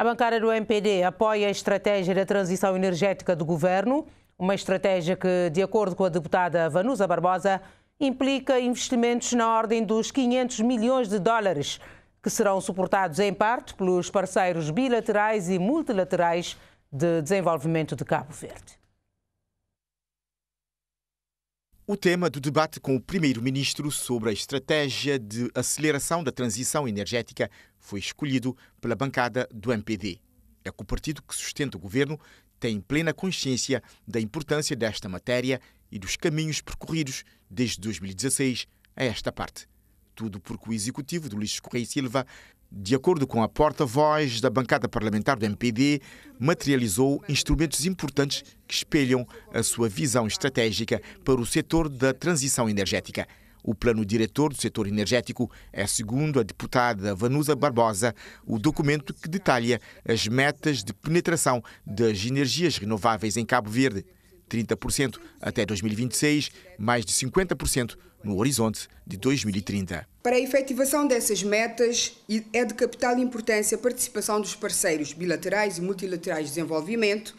A bancada do MPD apoia a estratégia da transição energética do governo, uma estratégia que, de acordo com a deputada Vanusa Barbosa, implica investimentos na ordem dos 500 milhões de dólares, que serão suportados em parte pelos parceiros bilaterais e multilaterais de desenvolvimento de Cabo Verde. O tema do debate com o primeiro-ministro sobre a estratégia de aceleração da transição energética foi escolhido pela bancada do MPD. É que o partido que sustenta o governo tem plena consciência da importância desta matéria e dos caminhos percorridos desde 2016 a esta parte. Tudo porque o executivo do Luís Correia Silva, de acordo com a porta-voz da bancada parlamentar do MPD, materializou instrumentos importantes que espelham a sua visão estratégica para o setor da transição energética o plano diretor do setor energético é, segundo a deputada Vanusa Barbosa, o documento que detalha as metas de penetração das energias renováveis em Cabo Verde. 30% até 2026, mais de 50% no horizonte de 2030. Para a efetivação dessas metas, é de capital importância a participação dos parceiros bilaterais e multilaterais de desenvolvimento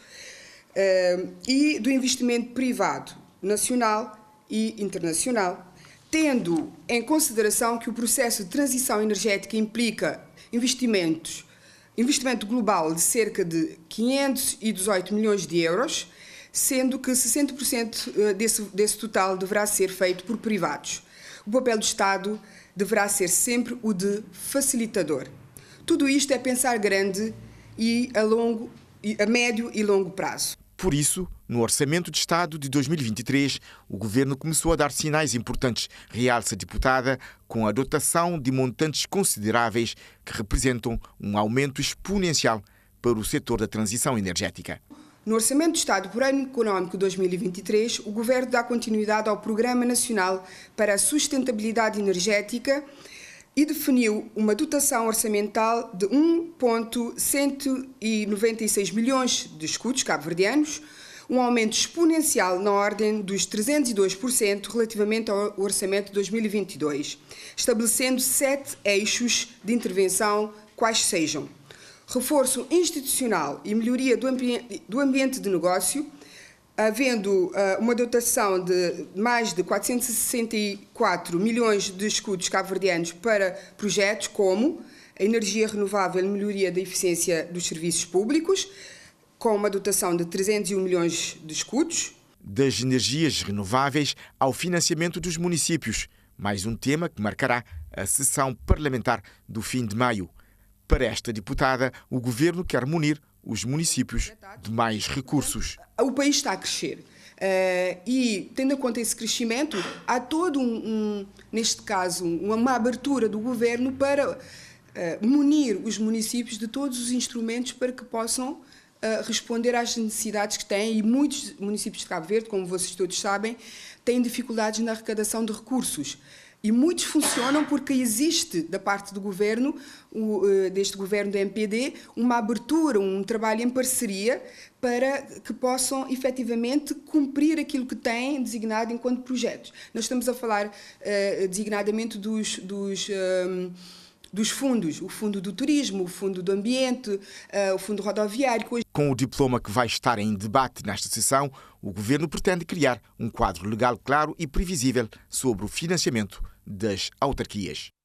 eh, e do investimento privado nacional e internacional tendo em consideração que o processo de transição energética implica investimentos, investimento global de cerca de 518 milhões de euros, sendo que 60% eh, desse, desse total deverá ser feito por privados. O papel do Estado deverá ser sempre o de facilitador. Tudo isto é pensar grande e a longo, a médio e longo prazo. Por isso, no Orçamento de Estado de 2023, o governo começou a dar sinais importantes, realça a deputada, com a dotação de montantes consideráveis que representam um aumento exponencial para o setor da transição energética. No Orçamento de Estado por Ano Económico 2023, o Governo dá continuidade ao Programa Nacional para a Sustentabilidade Energética e definiu uma dotação orçamental de 1.196 milhões de escudos cabo-verdianos um aumento exponencial na ordem dos 302% relativamente ao orçamento de 2022, estabelecendo sete eixos de intervenção, quais sejam reforço institucional e melhoria do, ambi do ambiente de negócio, havendo uh, uma dotação de mais de 464 milhões de escudos cabo-verdianos para projetos como a energia renovável e melhoria da eficiência dos serviços públicos, com uma dotação de 301 milhões de escudos. Das energias renováveis ao financiamento dos municípios, mais um tema que marcará a sessão parlamentar do fim de maio. Para esta deputada, o governo quer munir os municípios de mais recursos. O país está a crescer. Eh, e, tendo em conta esse crescimento, há todo um, um neste caso, uma, abertura do governo para eh, munir os municípios de todos os instrumentos para que possam responder às necessidades que têm e muitos municípios de Cabo Verde, como vocês todos sabem, têm dificuldades na arrecadação de recursos. E muitos funcionam porque existe da parte do governo, o, eh, deste governo do MPD, uma abertura, um trabalho em parceria para que possam efetivamente cumprir aquilo que têm designado enquanto projetos. Nós estamos a falar eh, designadamente dos. dos um, ehm, dos fundos, o fundo do turismo, o fundo do ambiente, eh, o fundo rodoviário. Com o diploma que vai estar em debate nesta sessão, o governo pretende criar um quadro legal claro e previsível sobre o financiamento das autarquias.